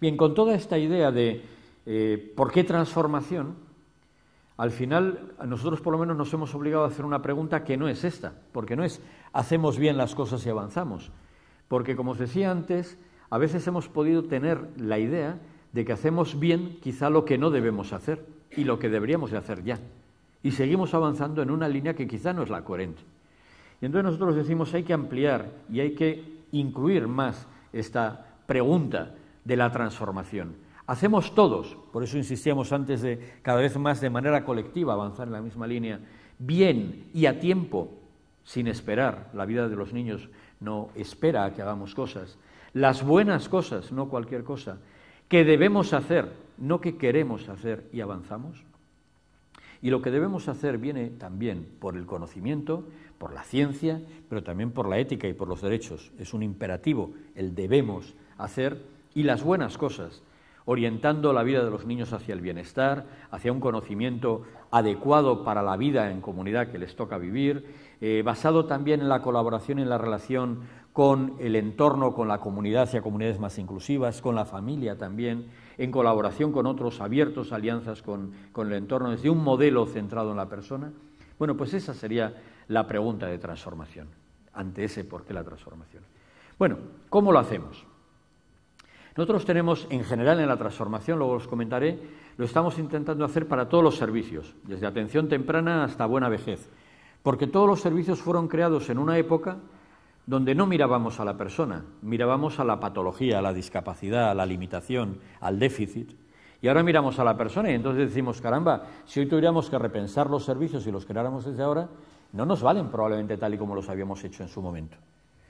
Bien, con toda esta idea de eh, por qué transformación, al final nosotros por lo menos nos hemos obligado a hacer una pregunta que no es esta, porque no es hacemos bien las cosas y avanzamos, porque como os decía antes, a veces hemos podido tener la idea de que hacemos bien quizá lo que no debemos hacer y lo que deberíamos de hacer ya. Y seguimos avanzando en una línea que quizá no es la coherente. Y entonces nosotros decimos hay que ampliar y hay que incluir más esta pregunta de la transformación. Hacemos todos, por eso insistíamos antes de cada vez más de manera colectiva avanzar en la misma línea, bien y a tiempo, sin esperar. La vida de los niños no espera a que hagamos cosas. Las buenas cosas, no cualquier cosa, que debemos hacer, no que queremos hacer y avanzamos. Y lo que debemos hacer viene también por el conocimiento, por la ciencia, pero también por la ética y por los derechos. Es un imperativo el debemos hacer y las buenas cosas, orientando la vida de los niños hacia el bienestar, hacia un conocimiento adecuado para la vida en comunidad que les toca vivir, eh, basado también en la colaboración y en la relación con el entorno, con la comunidad, hacia comunidades más inclusivas, con la familia también, en colaboración con otros, abiertos alianzas con, con el entorno, desde un modelo centrado en la persona. Bueno, pues esa sería la pregunta de transformación, ante ese por qué la transformación. Bueno, ¿cómo lo hacemos? Nosotros tenemos, en general, en la transformación, luego os comentaré, lo estamos intentando hacer para todos los servicios, desde atención temprana hasta buena vejez, porque todos los servicios fueron creados en una época donde no mirábamos a la persona, mirábamos a la patología, a la discapacidad, a la limitación, al déficit. Y ahora miramos a la persona y entonces decimos, caramba, si hoy tuviéramos que repensar los servicios y los creáramos desde ahora, no nos valen probablemente tal y como los habíamos hecho en su momento.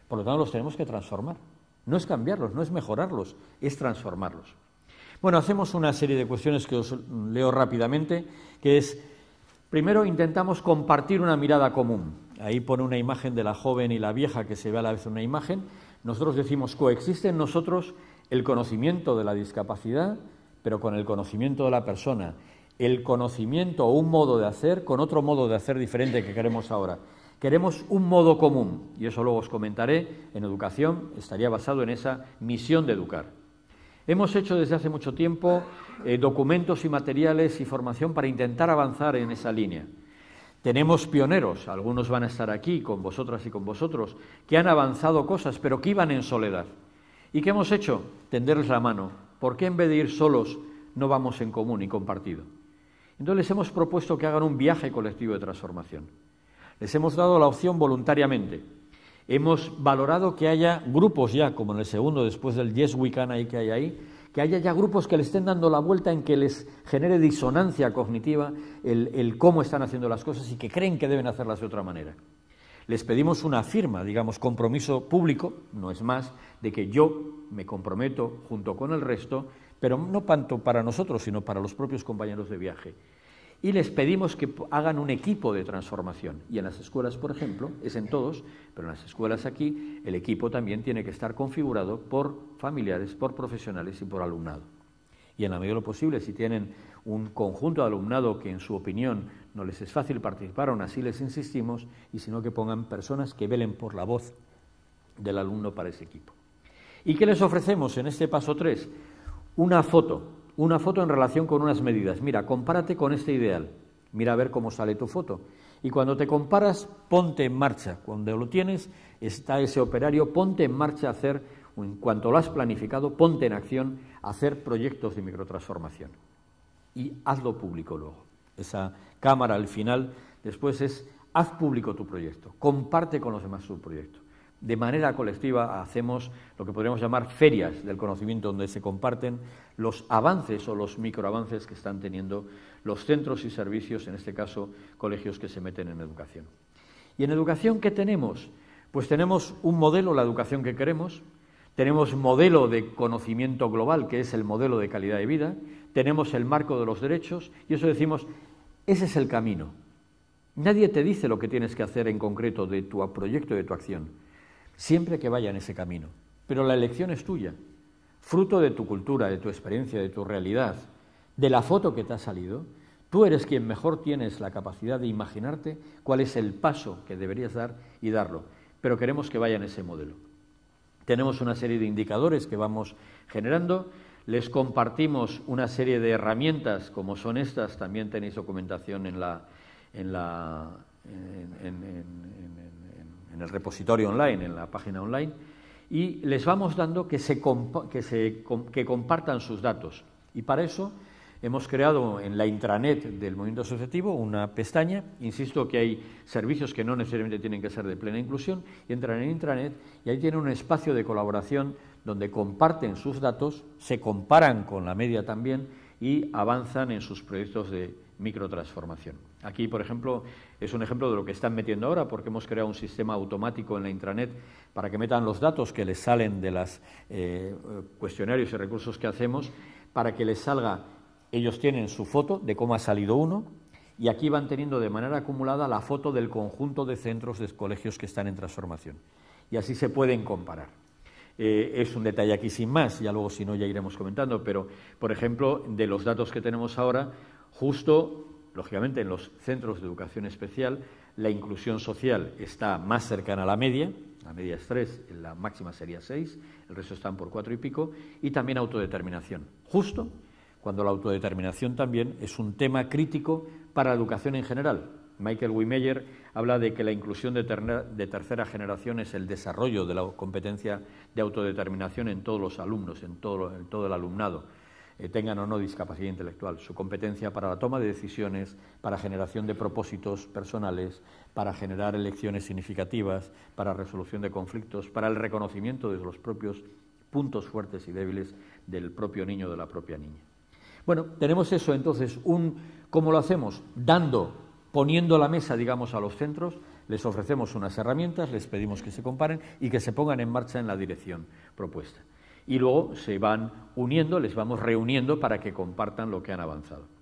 Por lo tanto, los tenemos que transformar. No es cambiarlos, no es mejorarlos, es transformarlos. Bueno, hacemos una serie de cuestiones que os leo rápidamente, que es, primero intentamos compartir una mirada común. Ahí pone una imagen de la joven y la vieja que se ve a la vez una imagen. Nosotros decimos, coexiste en nosotros el conocimiento de la discapacidad, pero con el conocimiento de la persona. El conocimiento o un modo de hacer con otro modo de hacer diferente que queremos ahora. Queremos un modo común, y eso luego os comentaré, en educación estaría basado en esa misión de educar. Hemos hecho desde hace mucho tiempo eh, documentos y materiales y formación para intentar avanzar en esa línea. Tenemos pioneros, algunos van a estar aquí con vosotras y con vosotros, que han avanzado cosas, pero que iban en soledad. ¿Y qué hemos hecho? Tenderles la mano. ¿Por qué en vez de ir solos no vamos en común y compartido? Entonces les hemos propuesto que hagan un viaje colectivo de transformación. Les hemos dado la opción voluntariamente. Hemos valorado que haya grupos ya, como en el segundo, después del Yes We Can ahí que hay ahí, que haya ya grupos que le estén dando la vuelta en que les genere disonancia cognitiva el cómo están haciendo las cosas y que creen que deben hacerlas de otra manera. Les pedimos una firma, digamos, compromiso público, no es más, de que yo me comprometo junto con el resto, pero no tanto para nosotros, sino para los propios compañeros de viaje, y les pedimos que hagan un equipo de transformación. Y en las escuelas, por ejemplo, es en todos, pero en las escuelas aquí el equipo también tiene que estar configurado por familiares, por profesionales y por alumnado. Y en la medida de lo posible, si tienen un conjunto de alumnado que en su opinión no les es fácil participar, aún así les insistimos, y sino que pongan personas que velen por la voz del alumno para ese equipo. ¿Y qué les ofrecemos en este paso 3? Una foto una foto en relación con unas medidas. Mira, compárate con este ideal. Mira a ver cómo sale tu foto. Y cuando te comparas, ponte en marcha. Cuando lo tienes, está ese operario, ponte en marcha a hacer, en cuanto lo has planificado, ponte en acción a hacer proyectos de microtransformación. Y hazlo público luego. Esa cámara al final, después es, haz público tu proyecto, comparte con los demás tu proyecto de manera colectiva hacemos lo que podríamos llamar ferias del conocimiento, donde se comparten los avances o los microavances que están teniendo los centros y servicios, en este caso colegios que se meten en educación. ¿Y en educación qué tenemos? Pues tenemos un modelo, la educación que queremos, tenemos modelo de conocimiento global, que es el modelo de calidad de vida, tenemos el marco de los derechos, y eso decimos, ese es el camino. Nadie te dice lo que tienes que hacer en concreto de tu proyecto, de tu acción siempre que vaya en ese camino. Pero la elección es tuya, fruto de tu cultura, de tu experiencia, de tu realidad, de la foto que te ha salido. Tú eres quien mejor tienes la capacidad de imaginarte cuál es el paso que deberías dar y darlo. Pero queremos que vaya en ese modelo. Tenemos una serie de indicadores que vamos generando. Les compartimos una serie de herramientas como son estas. También tenéis documentación en la, en la, en el repositorio online, en la página online, y les vamos dando que, se que, compartan sus datos. Y para eso hemos creado en la intranet del movimiento asociativo una pestaña, insisto que hay servicios que no necesariamente tienen que ser de plena inclusión, y entran en intranet y ahí tienen un espacio de colaboración donde comparten sus datos, se comparan con la media también, y avanzan en sus proyectos de microtransformación. Aquí, por ejemplo, es un ejemplo de lo que están metiendo ahora, porque hemos creado un sistema automático en la intranet para que metan los datos que les salen de los eh, cuestionarios y recursos que hacemos, para que les salga, ellos tienen su foto de cómo ha salido uno, y aquí van teniendo de manera acumulada la foto del conjunto de centros de colegios que están en transformación. Y así se pueden comparar. Eh, es un detalle aquí sin más, ya luego si no ya iremos comentando, pero por ejemplo, de los datos que tenemos ahora, justo, lógicamente, en los centros de educación especial, la inclusión social está más cercana a la media, la media es 3, la máxima sería 6, el resto están por 4 y pico, y también autodeterminación. Justo cuando la autodeterminación también es un tema crítico para la educación en general, Michael Wimeyer habla de que la inclusión de, tercera generación es el desarrollo de la competencia de autodeterminación en todos los alumnos, en todo, el alumnado, eh, tengan o no discapacidad intelectual, su competencia para la toma de decisiones, para generación de propósitos personales, para generar elecciones significativas, para resolución de conflictos, para el reconocimiento de los propios puntos fuertes y débiles del propio niño o de la propia niña. Bueno, tenemos eso entonces, un, ¿cómo lo hacemos? Dando poniendo la mesa, digamos, a los centros, les ofrecemos unas herramientas, les pedimos que se comparen y que se pongan en marcha en la dirección propuesta. Y luego se van uniendo, les vamos reuniendo para que compartan lo que han avanzado.